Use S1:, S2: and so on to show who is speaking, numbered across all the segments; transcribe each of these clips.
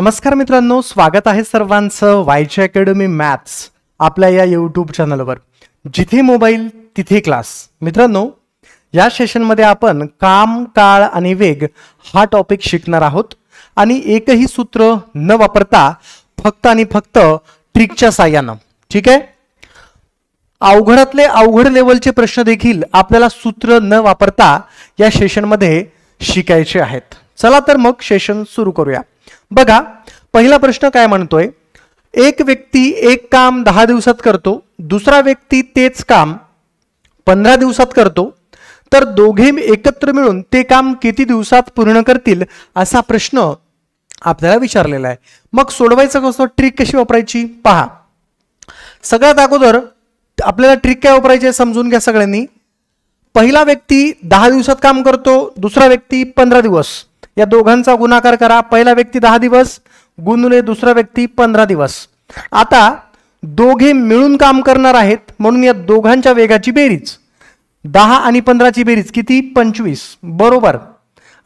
S1: नमस्कार मित्रांनो स्वागत आहे सर्वांचं वायचे अकॅडमी मॅथ्स आपल्या या यूट्यूब चॅनलवर जिथे मोबाईल तिथे क्लास मित्रांनो या सेशनमध्ये आपण काम काळ आणि वेग हा टॉपिक शिकणार आहोत आणि एकही सूत्र न वापरता फक्त आणि फक्त ट्रिकच्या साह्यानं ठीक आहे अवघडातले अवघड लेवलचे प्रश्न देखील आपल्याला सूत्र न वापरता या सेशनमध्ये शिकायचे आहेत चला तर मग सेशन सुरू करूया बघा पहिला प्रश्न काय म्हणतोय एक व्यक्ती एक काम दहा दिवसात करतो दुसरा व्यक्ती तेच काम पंधरा दिवसात करतो तर दोघे एकत्र मिळून ते काम किती दिवसात पूर्ण करतील असा प्रश्न आपल्याला विचारलेला आहे मग सोडवायचं कसं ट्रिक कशी वापरायची पहा सगळ्यात अगोदर आपल्याला ट्रिक काय वापरायची समजून घ्या सगळ्यांनी पहिला व्यक्ती दहा दिवसात काम करतो दुसरा व्यक्ती पंधरा दिवस या दोघांचा गुणाकार करा पहिला व्यक्ती दहा दिवस गुणले दुसरा व्यक्ती पंधरा दिवस आता दोघे मिळून काम करणार आहेत म्हणून या दोघांच्या वेगाची बेरीज दहा आणि पंधराची बेरीज किती पंचवीस बरोबर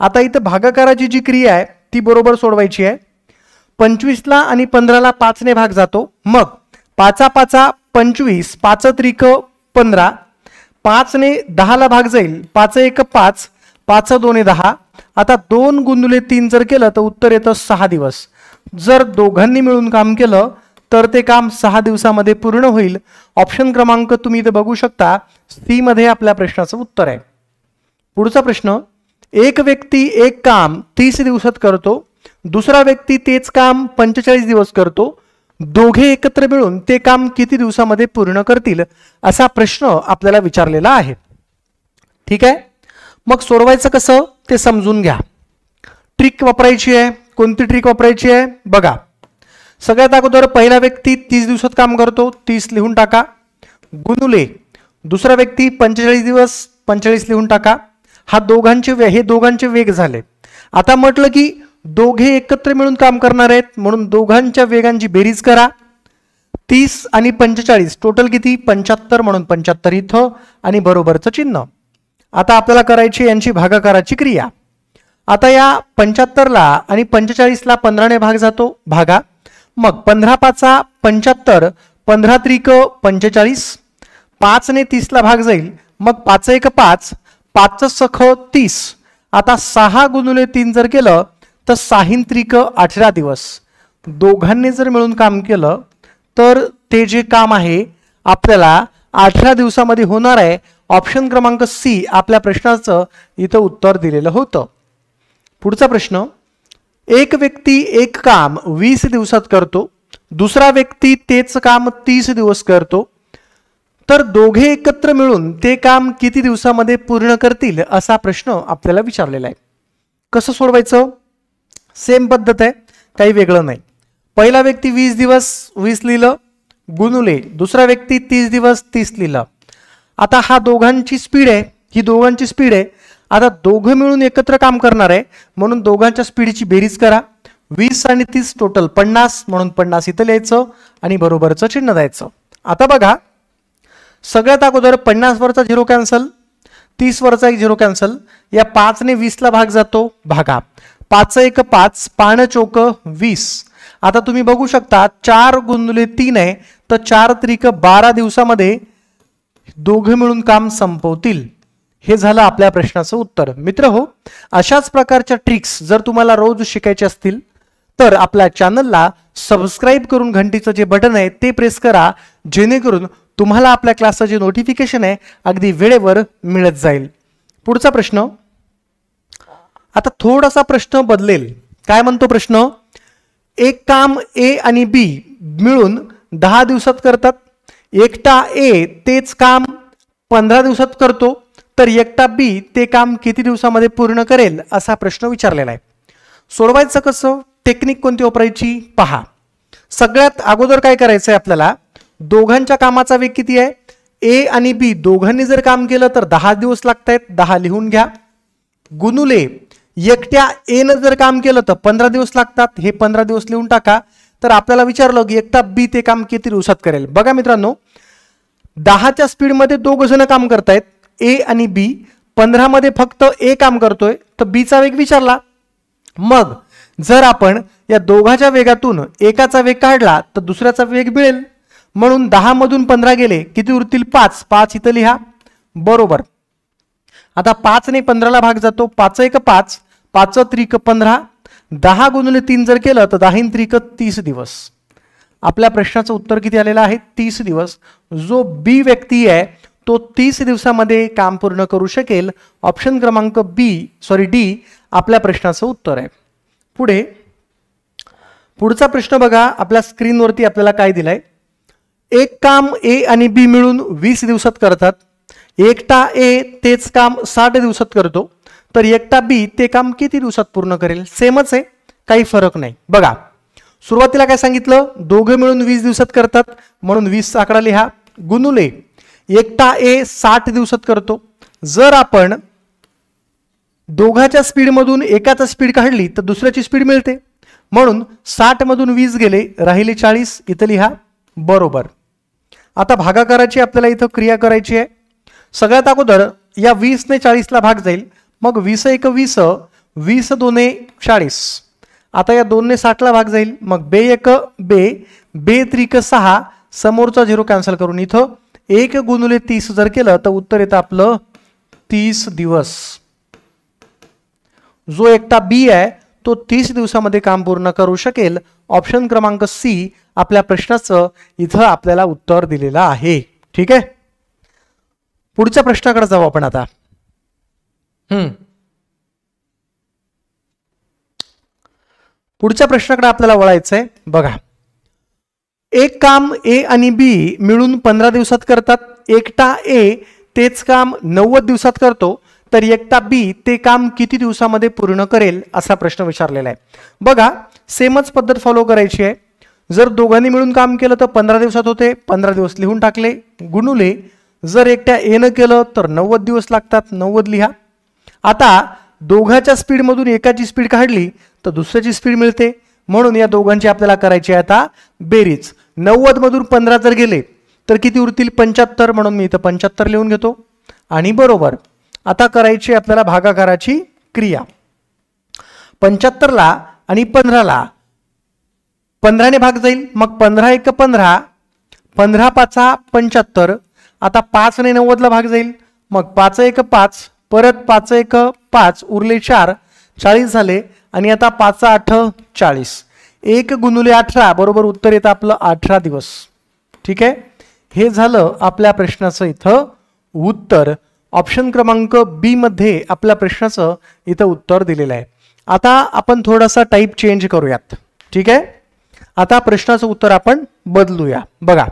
S1: आता इथं भागाकाराची जी क्रिया आहे ती बरोबर सोडवायची आहे पंचवीसला आणि पंधराला पाचने भाग जातो मग पाचा पाचा पंचवीस पाच त्रिक पंधरा पाचने दहाला भाग जाईल पाच एक पाच पाच दोने दहा आता दोन गुंदुले तीन जर केलं तर उत्तर येतं सहा दिवस जर दोघांनी मिळून काम केलं तर ते काम सहा दिवसामध्ये पूर्ण होईल ऑप्शन क्रमांक तुम्ही इथे बघू शकता सी मध्ये आपल्या प्रश्नाचं उत्तर आहे पुढचा प्रश्न एक व्यक्ती एक काम तीस दिवसात करतो दुसरा व्यक्ती तेच काम पंचेचाळीस दिवस करतो दोघे एकत्र मिळून ते काम किती दिवसामध्ये पूर्ण करतील असा प्रश्न आपल्याला विचारलेला आहे ठीक आहे मग सोडवायचं कसं ते समजून घ्या ट्रिक वापरायची आहे कोणती ट्रिक वापरायची आहे बघा सगळ्यात अगोदर पहिला व्यक्ती तीस दिवसात काम करतो तीस लिहून टाका गुणुले दुसरा व्यक्ती पंचेचाळीस दिवस पंचेचाळीस लिहून टाका हा दोघांचे वे हे दोघांचे वेग झाले आता म्हटलं की दोघे एकत्र मिळून काम करणार आहेत म्हणून दोघांच्या वेगांची बेरीज करा तीस आणि पंचेचाळीस टोटल किती पंच्याहत्तर म्हणून पंच्याहत्तर इथं आणि बरोबरचं चिन्ह आता आपल्याला करायची यांची भागाकाराची क्रिया आता या पंच्याहत्तरला आणि पंचेचाळीसला पंधराने भाग जातो भागा मग पंधरा पाचा पंच्याहत्तर पंधरा त्रिक पंचेचाळीस पाचने तीसला भाग जाईल मग पाच एक पाच पाच सख तीस आता सहा गुणुले तीन जर केलं तर साहिन त्रिक अठरा दिवस दोघांनी जर मिळून काम केलं तर ते जे काम आहे आपल्याला अठरा दिवसामध्ये होणार आहे ऑप्शन क्रमांक सी आपल्या प्रश्नाचं इथं उत्तर दिलेलं होतं पुढचा प्रश्न एक व्यक्ती एक काम वीस दिवसात करतो दुसरा व्यक्ती तेच काम तीस दिवस करतो तर दोघे एकत्र मिळून ते काम किती दिवसामध्ये पूर्ण करतील असा प्रश्न आपल्याला विचारलेला आहे कसं सोडवायचं सेम पद्धत आहे काही वेगळं नाही पहिला व्यक्ती वीस दिवस वीस लिहिलं गुणुले दुसरा व्यक्ती तीस दिवस तीस लिहिलं आता हा दोघांची स्पीड आहे ही दोघांची स्पीड आहे आता दोघं मिळून एकत्र काम करणार आहे म्हणून दोघांच्या स्पीडची बेरीज करा वीस आणि तीस टोटल पन्नास म्हणून पन्नास इथं लिहायचं आणि बरोबरचं चिन्ह द्यायचं आता बघा सगळ्यात अगोदर पन्नासवरचा झिरो कॅन्सल तीसवरचा एक झिरो कॅन्सल या पाचने वीसला भाग जातो भागा पाच एक पाच पान चोक वीस आता तुम्ही बघू शकता चार गुंदले तीन आहे तर चार त्रिक बारा दिवसामध्ये दोघं मिळून काम संपवतील हे झालं आपल्या प्रश्नाचं उत्तर मित्र हो अशाच प्रकारच्या ट्रिक्स जर तुम्हाला रोज शिकायचे असतील तर आपल्या चॅनलला सबस्क्राईब करून घंटीचं जे बटन आहे ते प्रेस करा जेणेकरून तुम्हाला आपल्या क्लासचं जे नोटिफिकेशन आहे अगदी वेळेवर मिळत जाईल पुढचा प्रश्न आता थोडासा प्रश्न बदलेल काय म्हणतो प्रश्न एक काम ए आणि बी मिळून दहा दिवसात करतात एकटा ए तेच काम पंधरा दिवसात करतो तर एकटा बी ते काम किती दिवसामध्ये पूर्ण करेल असा प्रश्न विचारलेला आहे सोडवायचं कसं टेक्निक कोणती वापरायची पहा सगळ्यात अगोदर काय करायचं आहे आपल्याला दोघांच्या कामाचा वेग किती आहे ए आणि बी दोघांनी जर काम केलं तर दहा दिवस लागत आहेत दहा लिहून घ्या गुनुले एकट्या एनं जर काम केलं तर पंधरा दिवस लागतात हे पंधरा दिवस लिहून टाका तर आपल्याला विचारलं की एकता बी ते काम किती दिवसात करेल बघा मित्रांनो दहाच्या स्पीडमध्ये दोघं जण काम करतायत ए आणि बी पंधरामध्ये फक्त ए काम करतोय तर बीचा वेग विचारला मग जर आपण या दोघाच्या वेगातून एकाचा वेग काढला तर दुसऱ्याचा वेग मिळेल म्हणून मधून पंधरा गेले किती उरतील पाच पाच इथं लिहा बरोबर आता पाचने पंधराला भाग जातो पाच एक पाच पाच त्रिक पंधरा दहा गुणले तीन जर केलं तर दहा त्रिक तीस दिवस आपल्या प्रश्नाचं उत्तर किती आलेलं आहे तीस दिवस जो बी व्यक्ती आहे तो तीस दिवसामध्ये काम पूर्ण करू शकेल ऑप्शन क्रमांक बी सॉरी डी आपल्या प्रश्नाचं उत्तर आहे पुढे पुढचा प्रश्न बघा आपल्या स्क्रीनवरती आपल्याला काय दिलाय एक काम ए आणि बी मिळून वीस दिवसात करतात एकटा ए तेच काम साठ दिवसात करतो तर एकटा बी ते काम किती दिवसात पूर्ण करेल सेमच आहे काही फरक नाही बघा सुरुवातीला काय सांगितलं दोघे मिळून वीस दिवसात करतात म्हणून वीस आकडा लिहा गुणुले एकटा ए साठ दिवसात करतो जर आपण दोघाच्या स्पीडमधून एकाचा स्पीड काढली तर दुसऱ्याची स्पीड मिळते म्हणून मधून वीस गेले राहिले चाळीस इथं लिहा बरोबर आता भागाकाराची आपल्याला इथं क्रिया करायची आहे सगळ्यात अगोदर या वीसने चाळीसला भाग जाईल मग वीस एक वीस वीस दोने चाळीस आता या दोनने साठला भाग जाईल मग बे एक बे बे त्रिक सहा समोरचा झिरो कॅन्सल करून इथं एक गुणले तीस जर केलं तर उत्तर येतं आपलं तीस दिवस जो एकटा बी आहे तो तीस दिवसामध्ये काम पूर्ण करू शकेल ऑप्शन क्रमांक सी आपल्या प्रश्नाचं इथं आपल्याला उत्तर दिलेलं आहे ठीक आहे पुढच्या प्रश्नाकडे जाऊ आपण आता पुढच्या प्रश्नाकडे आपल्याला वळायचंय बघा एक काम ए आणि बी मिळून पंधरा दिवसात करतात एकटा ए तेच काम नव्वद दिवसात करतो तर एकटा बी ते काम किती दिवसामध्ये पूर्ण करेल असा प्रश्न विचारलेला आहे बघा सेमच पद्धत फॉलो करायची आहे जर दोघांनी मिळून काम केलं तर पंधरा दिवसात होते पंधरा दिवस लिहून टाकले गुणुले जर एकट्या एनं केलं तर नव्वद दिवस लागतात नव्वद लिहा आता दोघाच्या स्पीडमधून एकाची स्पीड काढली तर दुसऱ्याची स्पीड मिळते म्हणून या दोघांची आपल्याला करायची आता बेरीज नव्वदमधून पंधरा जर गेले तर किती उरतील पंच्याहत्तर म्हणून मी इथं पंच्याहत्तर लिहून घेतो आणि बरोबर आता करायची आपल्याला भागाकाराची क्रिया पंच्याहत्तरला आणि पंधराला पंधराने भाग जाईल मग पंधरा एक पंधरा पंधरा पाचा पंच्याहत्तर आता पाचने नव्वदला भाग जाईल मग पाच एक पाच परत पाच एक पाच उरले चार चाळीस झाले आणि आता पाच आठ चाळीस एक गुणुले अठरा बरोबर उत्तर येतं आपलं अठरा दिवस ठीक आहे हे झालं आपल्या प्रश्नाचं इथं उत्तर ऑप्शन क्रमांक बी मध्ये आपल्या प्रश्नाचं इथं उत्तर दिलेलं आहे आता आपण थोडासा टाईप चेंज करूयात ठीक आहे आता प्रश्नाचं उत्तर आपण बदलूया बघा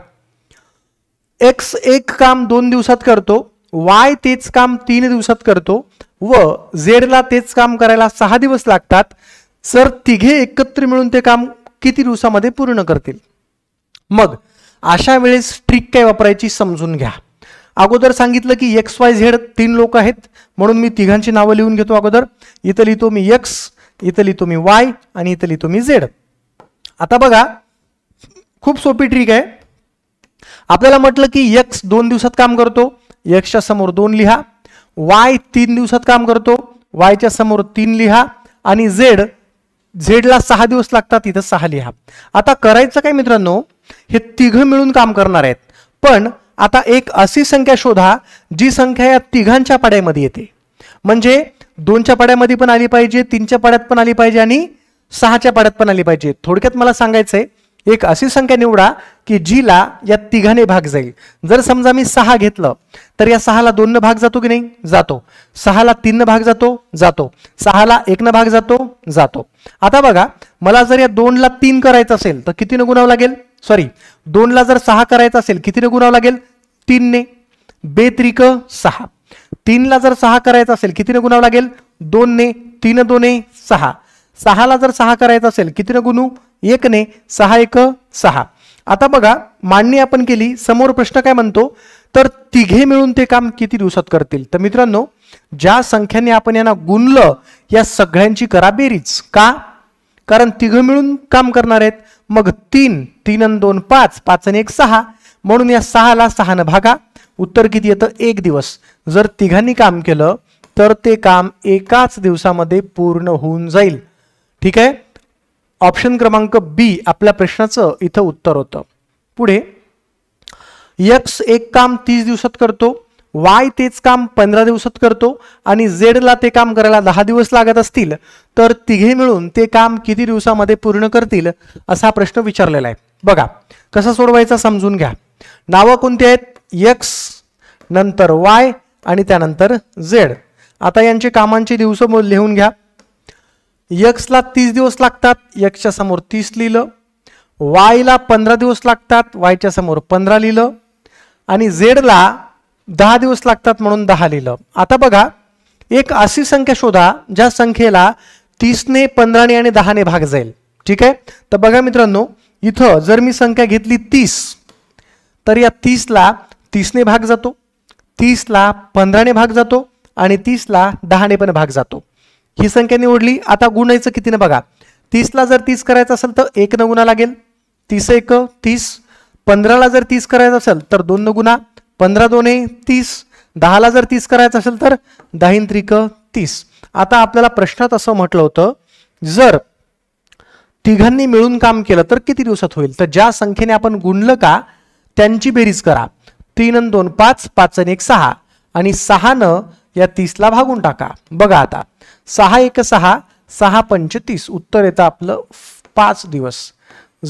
S1: एक्स एक काम दोन दिवसात करतो वाय तेच काम तीन दिवसात करतो व झेडला तेच काम करायला सहा दिवस लागतात सर तिघे एकत्र मिळून ते काम किती दिवसामध्ये पूर्ण करतील मग अशा वेळेस ट्रिक काय वापरायची समजून घ्या अगोदर सांगितलं की एक्स वाय झेड तीन लोक आहेत म्हणून मी तिघांची नावं लिहून घेतो अगोदर इथं लिहितो मी एक्स इथं लिहितो मी वाय आणि इथं लिहितो मी झेड आता बघा खूप सोपी ट्रिक आहे आपल्याला म्हटलं की एक्स दोन दिवसात काम करतो एक्सच्या समोर दोन लिहा वाय तीन दिवसात काम करतो वायच्या समोर तीन लिहा आणि झेड झेडला सहा दिवस लागतात इथं सहा लिहा आता करायचं काय मित्रांनो हे तिघं मिळून काम करणार आहेत पण आता एक अशी संख्या शोधा जी संख्या या तिघांच्या पाड्यामध्ये येते म्हणजे दोनच्या पाड्यामध्ये पण आली पाहिजे तीनच्या पाड्यात पण आली पाहिजे आणि सहाच्या पाड्यात पण आली पाहिजे थोडक्यात मला सांगायचं आहे एक अशी संख्या निवडा की जीला या तिघाने भाग जाईल जर समजा मी सहा घेतलं तर या सहाला दोननं भाग जातो की नाही जातो सहाला न भाग जातो जातो सहाला एकनं भाग जातो जातो आता बघा मला जर या दोनला तीन करायचं असेल तर कितीनं गुणावं लागेल सॉरी दोनला जर सहा करायचं असेल कितीने गुणावं लागेल तीनने बेत्रिक सहा तीनला जर सहा करायचं असेल कितीने गुणावं लागेल दोनने तीन दोने सहा सहाला जर सहा करायचं असेल कितीनं गुणू ने सहा एक सहा आता बघा मांडणी आपण केली समोर प्रश्न काय म्हणतो तर तिघे मिळून ते काम किती दिवसात करतील तर मित्रांनो ज्या संख्येने आपण यांना गुणलं या सगळ्यांची करा बेरीज का कारण तिघं मिळून काम करणार आहेत मग तीन तीन आणि दोन पाच पाच आणि एक सहा म्हणून या सहाला सहानं भागा उत्तर किती येतं एक दिवस जर तिघांनी काम केलं तर ते काम एकाच दिवसामध्ये पूर्ण होऊन जाईल ठीक आहे ऑप्शन क्रमांक बी आपल्या प्रश्नाचं इथं उत्तर होतं पुढे यक्स एक काम तीस दिवसात करतो वाय तेच काम पंधरा दिवसात करतो आणि झेडला ते काम करायला दहा दिवस लागत असतील तर तिघे मिळून ते काम किती दिवसामध्ये पूर्ण करतील असा प्रश्न विचारलेला आहे बघा कसा सोडवायचा समजून घ्या नावं कोणती आहेत यक्स नंतर वाय आणि त्यानंतर झेड आता यांचे कामांचे दिवस लिहून घ्या यक्सला तीस दिवस लागतात यक्सच्या समोर तीस लिहिलं वायला पंधरा दिवस लागतात वायच्या समोर पंधरा लिहिलं आणि झेडला दहा दिवस लागतात म्हणून दहा लिहिलं आता बघा एक अशी संख्या शोधा ज्या संख्येला तीसने पंधराने आणि दहाने भाग जाईल ठीक आहे तर बघा मित्रांनो इथं जर मी संख्या घेतली तीस तर या तीसला तीसने भाग जातो तीसला पंधराने भाग जातो आणि तीसला दहाने पण भाग जातो ही संख्या निवडली आता गुणायचं कितीने बघा तीसला जर तीस करायचं असेल तर एक न गुणा लागेल तीस एक तीस पंधराला जर तीस करायचं असेल तर दोन न गुणा पंधरा दोन हे तीस दहाला जर तीस करायचं असेल तर दहान त्रिक तीस आता आपल्याला प्रश्नात असं म्हटलं होतं जर तिघांनी मिळून काम केलं तर किती दिवसात होईल तर ज्या संख्येने आपण गुणलं का त्यांची बेरीज करा तीन आणि दोन पाच पाच आणि एक सहा आणि न या तीसला भागून टाका बघा आता सहा एक सहा सहा पंच उत्तर येतं आपलं पाच दिवस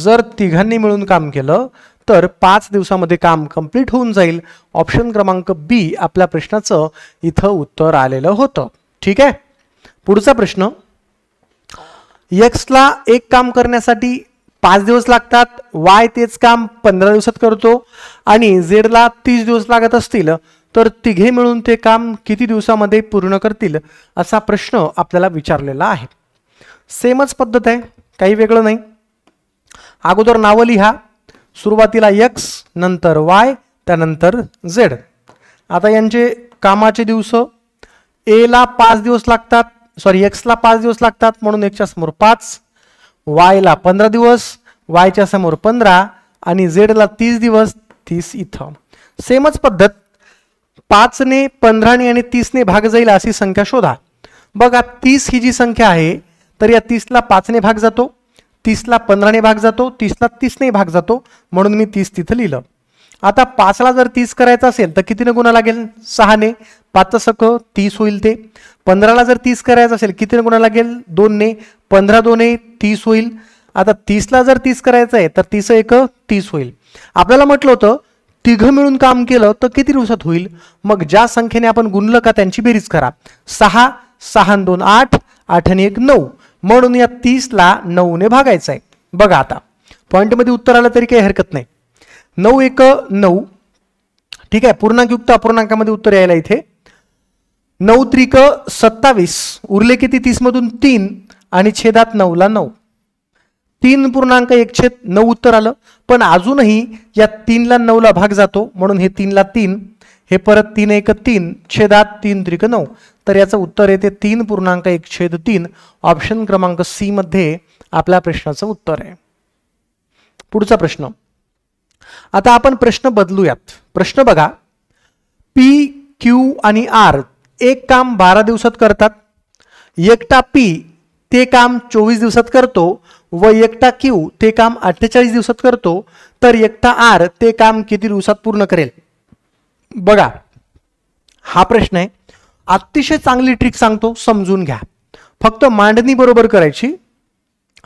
S1: जर तिघांनी मिळून काम केलं तर पाच दिवसामध्ये काम कंप्लीट होऊन जाईल ऑप्शन क्रमांक बी आपल्या प्रश्नाचं इथं उत्तर आलेलं होतं ठीक आहे पुढचा प्रश्न एक्सला एक काम करण्यासाठी पाच दिवस लागतात वाय तेच काम पंधरा दिवसात करतो आणि झेडला तीस दिवस लागत असतील तर तिघे मिळून ते काम किती दिवसामध्ये पूर्ण करतील असा प्रश्न आपल्याला विचारलेला आहे सेमच पद्धत आहे काही वेगळं नाही अगोदर नावं लिहा सुरुवातीला यक्स नंतर वाय त्यानंतर झेड आता यांचे कामाचे दिवस एला पाच दिवस लागतात सॉरी एक्सला पाच दिवस लागतात म्हणून एकच्या समोर पाच वायला पंधरा दिवस वायच्या समोर पंधरा आणि झेडला तीस दिवस तीस इथं सेमच पद्धत पाचने पंधराने आणि तीसने भाग जाईल अशी संख्या शोधा बघा तीस ही जी संख्या आहे तर या तीसला पाचने भाग जातो तीसला पंधराने भाग जातो तीसला तीसने भाग जातो म्हणून मी तीस तिथं लिहिलं आता पाचला जर तीस करायचं असेल तर कितीने गुणा लागेल सहाने पाच सक तीस होईल ते पंधराला जर तीस करायचं असेल कितीने गुन्हा लागेल ने पंधरा दोने तीस होईल आता तीसला जर तीस करायचं आहे तर तीस एक तीस होईल आपल्याला म्हटलं होतं तिघं मिळून काम केलं तर किती दिवसात होईल मग ज्या संख्येने आपण गुणलं का त्यांची बेरीज करा सहा सहा दोन आठ आठ आणि एक नऊ म्हणून या तीसला नऊने भागायचं आहे बघा आता पॉईंटमध्ये उत्तर आलं तरी काही हरकत नाही नऊ एक नऊ ठीक आहे पूर्णांकयुक्त अपूर्णांकामध्ये उत्तर यायला इथे नऊ त्रिक सत्तावीस उरले किती तीसमधून तीन आणि छेदात नऊला नऊ तीन पूर्णांक छेद नऊ उत्तर आलं पण अजूनही या तीनला नऊला भाग जातो म्हणून हे तीनला तीन हे परत तीन एक तीन छेदात तीन त्रिक नऊ तर याचं उत्तर येते तीन पूर्णांक एक छेद तीन ऑप्शन क्रमांक सी मध्ये आपल्या प्रश्नाचं उत्तर आहे पुढचा प्रश्न आता आपण प्रश्न बदलूयात प्रश्न बघा पी क्यू आणि आर एक काम बारा दिवसात करतात एकटा पी ते काम चोवीस दिवसात करतो व एकटा क्यू ते काम अठ्ठेचाळीस दिवसात करतो तर एकटा आर ते काम किती दिवसात पूर्ण करेल बघा हा प्रश्न आहे अतिशय चांगली ट्रिक सांगतो समजून घ्या फक्त मांडणी बरोबर करायची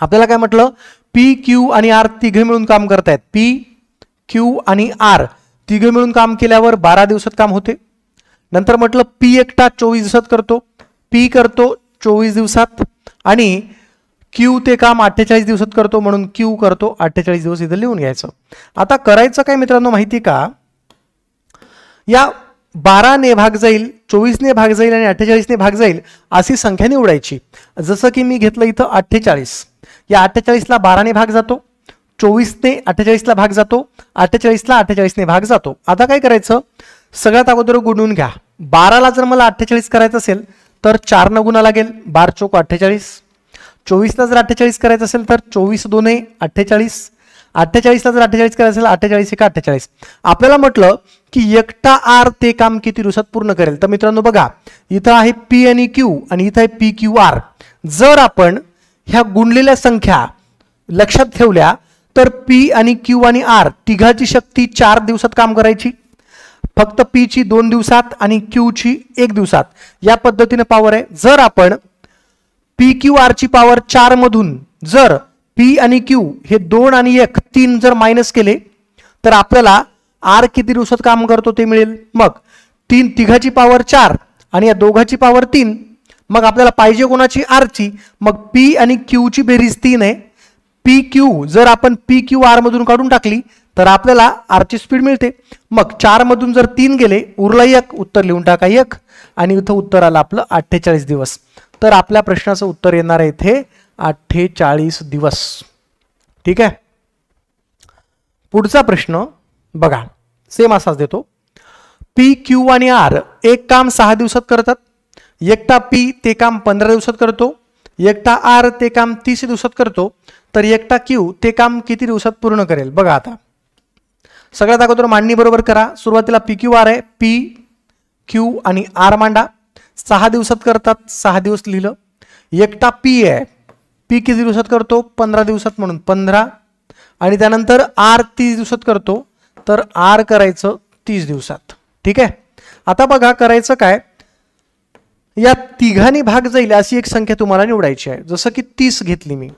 S1: आपल्याला काय म्हटलं पी क्यू आणि आर तिघे मिळून काम करतायत पी क्यू आणि आर तिघे मिळून काम केल्यावर बारा दिवसात काम होते नंतर म्हटलं पी एकटा चोवीस दिवसात करतो पी करतो चोवीस दिवसात आणि क्यू ते काम अठ्ठेचाळीस दिवसात करतो म्हणून क्यू करतो अठ्ठेचाळीस दिवस इथं लिहून घ्यायचं आता करायचं काय मित्रांनो माहिती का या बाराने भाग जाईल चोवीसने भाग जाईल आणि अठ्ठेचाळीसने भाग जाईल अशी संख्या निवडायची जसं की मी घेतलं इथं अठ्ठेचाळीस या अठ्ठेचाळीसला बाराने भाग जातो चोवीसने अठ्ठेचाळीसला भाग जातो अठ्ठेचाळीसला अठ्ठेचाळीसने भाग जातो आता काय करायचं सगळ्यात अगोदर गुणून घ्या बाराला जर मला अठ्ठेचाळीस करायचं असेल तर चारनं गुणा लागेल बार चोक अठ्ठेचाळीस चोवीसला जर अठ्ठेचाळीस करायचं असेल तर चोवीस दोन आहे अठ्ठेचाळीस अठ्ठेचाळीसला जर अठ्ठेचाळीस करायचं असेल अठ्ठेचाळीस एका अठ्ठेचाळीस आपल्याला म्हटलं की एकटा आर ते काम किती दिवसात पूर्ण करेल तर मित्रांनो बघा इथं आहे पी आणि क्यू आणि इथं आहे पी क्यू आर जर आपण ह्या गुणलेल्या संख्या लक्षात ठेवल्या तर पी आणि क्यू आणि आर तिघाची शक्ती चार दिवसात काम करायची फक्त पीची दोन दिवसात आणि क्यूची एक दिवसात या पद्धतीनं पावर आहे जर आपण पी क्यू आरची पॉवर चार मधून जर पी आणि क्यू हे दोन आणि एक तीन जर मायनस केले तर आपल्याला आर किती दिवसात काम करतो ते मिळेल मग तीन तिघाची पॉवर चार आणि या दोघाची पॉवर तीन मग आपल्याला पाहिजे कोणाची आरची मग पी आणि क्यूची बेरीज तीन आहे पी क्यू जर आपण पी क्यू आरमधून काढून टाकली तर आपल्याला आरची स्पीड मिळते मग चारमधून जर तीन गेले उरला एक उत्तर लिहून टाका एक आणि इथं उत्तर आलं आपलं अठ्ठेचाळीस दिवस तर आपल्या प्रश्नाचं उत्तर येणार आहे इथे अठ्ठेचाळीस दिवस ठीक आहे पुढचा प्रश्न बघा सेम असाच देतो पी क्यू आणि आर एक काम सहा दिवसात करतात एकटा पी ते काम पंधरा दिवसात करतो एकटा आर ते काम तीस दिवसात करतो तर एकटा क्यू ते काम किती दिवसात पूर्ण करेल बघा आता सगळ्यात अगोदर मांडणी बरोबर करा सुरुवातीला पी क्यू आर आहे पी क्यू आणि आर मांडा सहा दिवसात करतात सहा दिवस लिहिलं एकटा पी आहे पी किती दिवसात करतो पंधरा दिवसात म्हणून पंधरा आणि त्यानंतर आर तीस दिवसात करतो तर आर करायचं तीस दिवसात ठीक आहे आता बघा करायचं काय या तिघांनी भाग जाईल अशी एक संख्या तुम्हाला निवडायची आहे जसं की तीस घेतली मी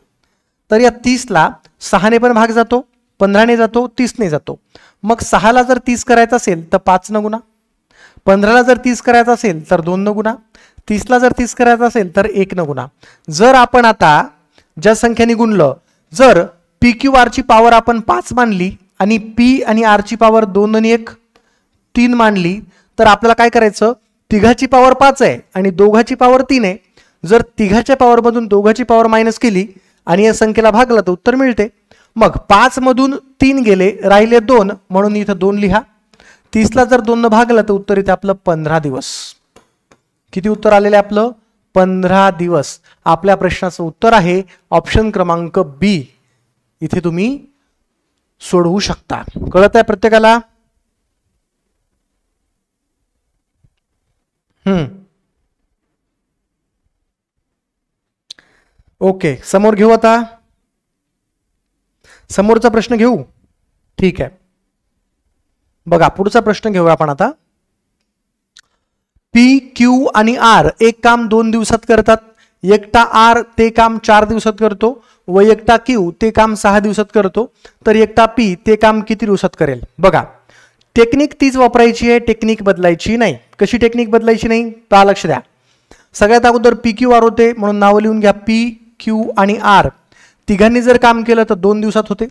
S1: तर या तीसला सहाने पण भाग जातो पंधराने जातो तीसने जातो मग सहाला जर तीस करायचं असेल तर पाच न गुणा पंधराला जर तीस करायचं असेल तर दोन न गुणा तीसला जर तीस करायचं असेल तर एक न गुणा जर आपण आता ज्या संख्येने गुणलं जर पी क्यू आरची पॉवर आपण पाच मानली आणि पी आणि आरची पॉवर दोन आणि एक तीन मानली तर आपल्याला काय करायचं तिघाची पॉवर पाच आहे आणि दोघाची पॉवर तीन आहे जर तिघाच्या पॉवरमधून दोघाची पॉवर मायनस केली आणि या संख्येला भागला तर उत्तर मिळते मग पाचमधून तीन गेले राहिले दोन म्हणून इथं दोन लिहा तीसला जर भाग भागलं तर उत्तर येते आपलं पंधरा दिवस किती उत्तर आलेलं आहे आपलं पंधरा दिवस आपल्या प्रश्नाचं उत्तर आहे ऑप्शन क्रमांक बी इथे तुम्ही सोडवू शकता कळत आहे प्रत्येकाला ओके समोर घेऊ आता समोरचा प्रश्न घेऊ ठीक आहे बघा पुढचा प्रश्न घेऊया आपण आता पी क्यू आणि आर एक काम दोन दिवसात करतात एकटा आर ते काम चार दिवसात करतो व एकटा क्यू ते काम सहा दिवसात करतो तर एकटा पी ते काम किती दिवसात करेल बघा टेक्निक तीच वापरायची आहे टेक्निक बदलायची नाही कशी टेक्निक बदलायची नाही का लक्ष द्या सगळ्यात अगोदर पी क्यू आर होते म्हणून नावं लिहून घ्या पी क्यू आणि आर तिघांनी जर काम केलं तर दोन दिवसात होते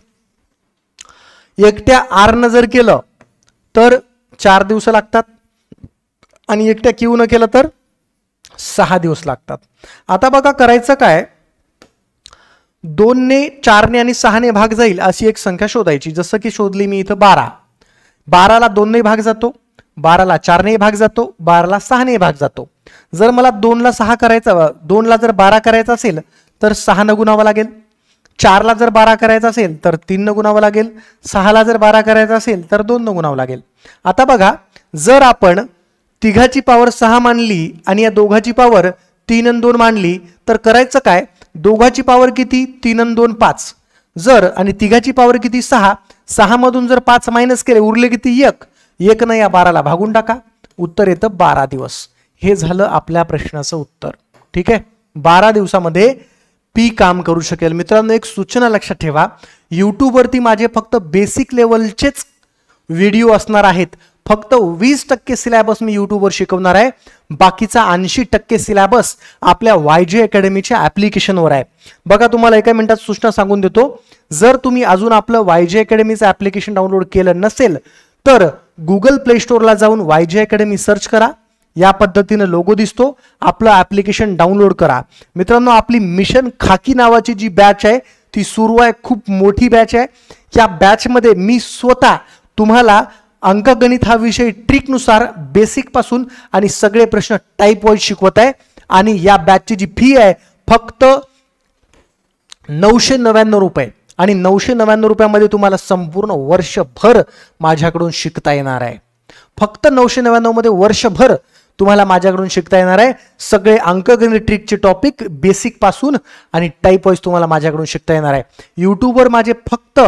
S1: एकट्या आरनं जर केलं तर चार दिवस लागतात आणि एकट्या न केलं तर सहा दिवस लागतात आता बघा करायचं काय दोनने चारने आणि सहाने भाग जाईल अशी एक संख्या शोधायची जसं की शोधली मी इथं बारा बाराला दोनने भाग जातो बाराला चारने भाग जातो बाराला सहाने भाग जातो जर मला दोनला सहा करायचा दोनला जर बारा करायचा असेल तर सहा न गुणावं लागेल चारला जर बारा करायचा असेल तर न गुणावं लागेल सहाला जर बारा करायचा असेल तर दोननं गुणावं लागेल आता बघा जर आपण तिघाची पावर सहा मानली आणि या दोघाची पावर तीन आणि दोन मानली तर करायचं काय दोघाची पावर किती तीन आणि दोन पाच जर आणि तिघाची पावर किती सहा सहामधून जर पाच मायनस केले उरले किती एक एक ना या बाराला भागून टाका उत्तर येतं बारा दिवस हे झालं आपल्या प्रश्नाचं उत्तर ठीक आहे बारा दिवसामध्ये पी काम करू शकेल मित्रांनो एक सूचना लक्षात ठेवा यूट्यूबवरती माझे फक्त बेसिक लेवलचेच व्हिडिओ असणार आहेत फक्त वीस टक्के सिलॅबस मी यूट्यूबवर शिकवणार आहे बाकीचा ऐंशी टक्के सिलॅबस आपल्या वाय जे अकॅडमीच्या ॲप्लिकेशनवर आहे बघा तुम्हाला एका मिनिटात सूचना सांगून देतो जर तुम्ही अजून आपलं वाय जे अकॅडमीचं ॲप्लिकेशन डाउनलोड केलं नसेल तर गुगल प्ले स्टोरला जाऊन वाय जे अकॅडमी सर्च करा या पद्धतीनं लोगो दिसतो आपलं ॲप्लिकेशन डाउनलोड करा मित्रांनो आपली मिशन खाकी नावाची जी बॅच आहे ती सुरू आहे खूप मोठी बॅच आहे या बॅचमध्ये मी स्वतः तुम्हाला अंकगणित हा विषय ट्रिकनुसार बेसिकपासून आणि सगळे प्रश्न टाईप वाईज शिकवत आहे आणि या बॅचची जी फी आहे फक्त नऊशे नव्याण्णव रुपये आणि नऊशे नव्याण्णव रुपयामध्ये तुम्हाला संपूर्ण वर्षभर माझ्याकडून शिकता येणार आहे फक्त नऊशे नव्याण्णवमध्ये वर्षभर तुम्हाला माझ्याकडून शिकता येणार आहे सगळे अंकगणित ट्रिकचे टॉपिक बेसिक पासून आणि टाईप वाईज तुम्हाला माझ्याकडून शिकता येणार आहे यूट्यूबवर माझे फक्त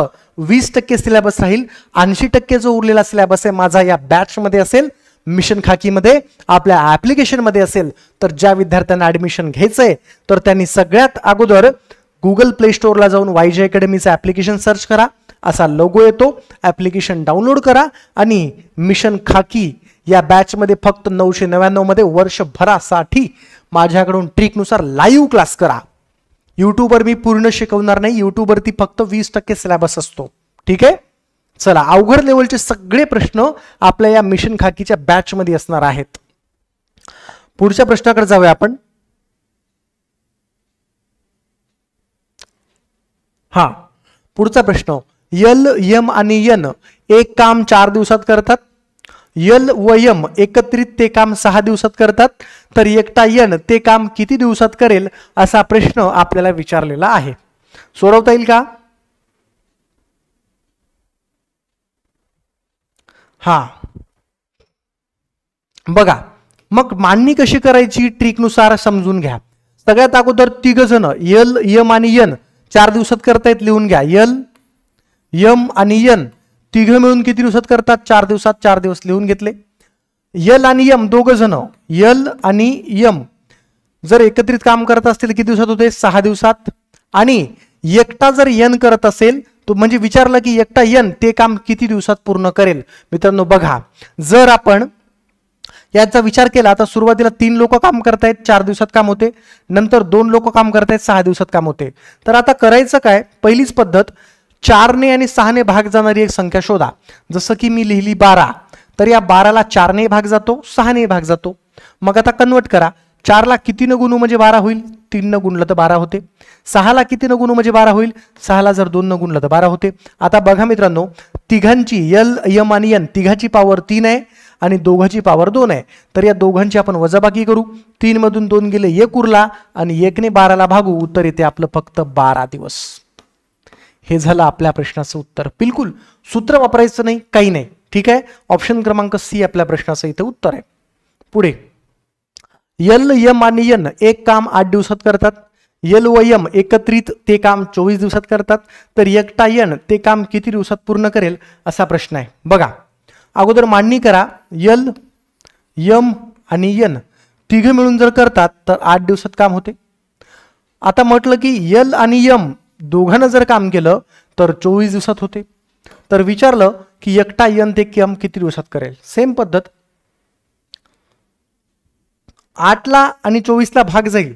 S1: वीस टक्के सिलेबस राहील ऐंशी टक्के जो उरलेला सिलेबस आहे माझा या बॅचमध्ये असेल मिशन खाकीमध्ये आपल्या ॲप्लिकेशनमध्ये असेल तर ज्या विद्यार्थ्यांना ॲडमिशन घ्यायचं आहे तर त्यांनी सगळ्यात अगोदर गुगल प्ले स्टोअरला जाऊन वाय जे अकॅडमीचं ॲप्लिकेशन सर्च करा असा लोगो येतो ॲप्लिकेशन डाउनलोड करा आणि मिशन खाकी या बॅचमध्ये फक्त नऊशे नव्याण्णवमध्ये वर्षभरासाठी माझ्याकडून ट्रिकनुसार लाईव्ह क्लास करा यूट्यूबवर मी पूर्ण शिकवणार नाही यूट्यूबवरती फक्त वीस टक्के सिलेबस असतो ठीक आहे चला अवघड लेवलचे सगळे प्रश्न आपल्या या मिशन खाकीच्या बॅचमध्ये असणार आहेत पुढच्या प्रश्नाकडे जाऊया आपण हा पुढचा प्रश्न यल यम आणि यन एक काम चार दिवसात करतात यल व यम एकत्रित ते काम सहा दिवसात करतात तर एकटा यन ते काम किती दिवसात करेल असा प्रश्न आपल्याला विचारलेला आहे सोडवता येईल का हा बघा मग मांडणी कशी करायची ट्रिकनुसार समजून घ्या सगळ्यात अगोदर तिघ जण यल यम आणि यन चार दिवसात येत लिहून घ्या यल यम आणि यन तिघ मिळून किती दिवसात करतात चार दिवसात चार दिवस लिहून घेतले यल आणि यम दोघं जण यल आणि यम जर एकत्रित काम करत असतील किती दिवसात होते सहा दिवसात आणि एकटा जर यन करत असेल तो म्हणजे विचारलं की एकटा यन ते काम किती दिवसात पूर्ण करेल मित्रांनो बघा जर आपण याचा विचार केला तर सुरुवातीला तीन लोक काम करतायत चार दिवसात काम होते नंतर दोन लोक काम करतायत सहा दिवसात काम होते तर आता करायचं काय पहिलीच पद्धत चारने आणि सहाने भाग जाणारी एक संख्या शोधा जसं की मी लिहिली बारा तर या बाराला चारने भाग जातो सहाने भाग जातो मग आता कन्वर्ट करा चारला न गुणू म्हणजे बारा होईल न गुणलं तर बारा होते सहाला न गुणू म्हणजे बारा होईल सहाला जर न गुणलं तर बारा होते आता बघा मित्रांनो तिघांची यल यम आणि यन तिघाची पॉवर तीन आहे आणि दोघाची पावर दोन आहे तर या दोघांची आपण वजाबाकी करू तीनमधून दोन गेले एक उरला आणि एकने बाराला भागू उत्तर येते आपलं फक्त बारा दिवस हे झालं आपल्या प्रश्नाचं उत्तर बिलकुल सूत्र वापरायचं नाही काही नाही ठीक आहे ऑप्शन क्रमांक सी आपल्या प्रश्नाचं इथे उत्तर आहे पुढे यल यम आणि यन एक काम आठ दिवसात करतात यल व यम एकत्रित ते काम चोवीस दिवसात करतात तर एकटा यन ते काम किती दिवसात पूर्ण करेल असा प्रश्न आहे बघा अगोदर मांडणी करा यल यम आणि यन तिघं मिळून जर करतात तर आठ दिवसात काम होते आता म्हटलं की यल आणि यम दोघांना जर काम केलं तर चोवीस दिवसात होते तर विचारलं की एकटा यन ते कम किती दिवसात करेल सेम पद्धत आठला आणि चोवीसला भाग जाईल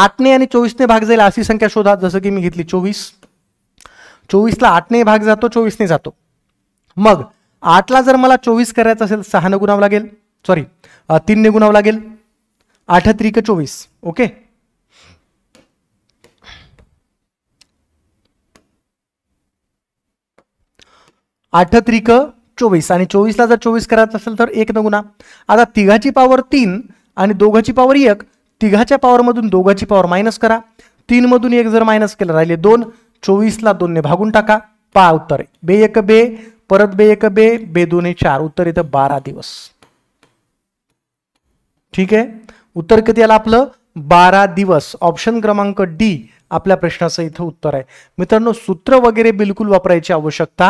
S1: आठने आणि चोवीसने भाग जाईल अशी संख्या शोधा जसं की मी घेतली चोवीस चोवीसला आठने भाग जातो चोवीसने जातो मग आठला जर मला चोवीस करायचं असेल ने गुणावं लागेल सॉरी तीनने गुणावं लागेल आठ त्रिक चोवीस ओके आठ त्रिक चोवीस आणि चोवीसला जर चोवीस करायचं असेल तर एक नगुना आता तिघाची पॉवर तीन आणि दोघाची पॉवर एक तिघाच्या पॉवरमधून दोघाची पॉवर मायनस करा तीनमधून एक जर मायनस केलं राहिले दोन चोवीसला दोनने भागून टाका पा उत्तर बे एक बे परत बे एक बे बे दोन चार उत्तर येतं बारा दिवस ठीक आहे उत्तर किती आलं आपलं बारा दिवस ऑप्शन क्रमांक डी आपल्या प्रश्नाचं इथं उत्तर आहे मित्रांनो सूत्र वगैरे बिलकुल वापरायची आवश्यकता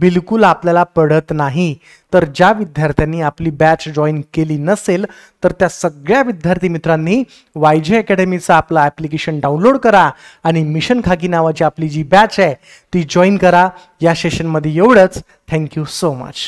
S1: बिलकुल आपल्याला पडत नाही तर ज्या विद्यार्थ्यांनी आपली बॅच जॉईन केली नसेल तर त्या सगळ्या विद्यार्थी मित्रांनी वाय जे अकॅडमीचा आपलं ॲप्लिकेशन डाउनलोड करा आणि मिशन खाकी नावाची आपली जी बॅच आहे ती जॉईन करा या सेशनमध्ये एवढंच थँक्यू सो मच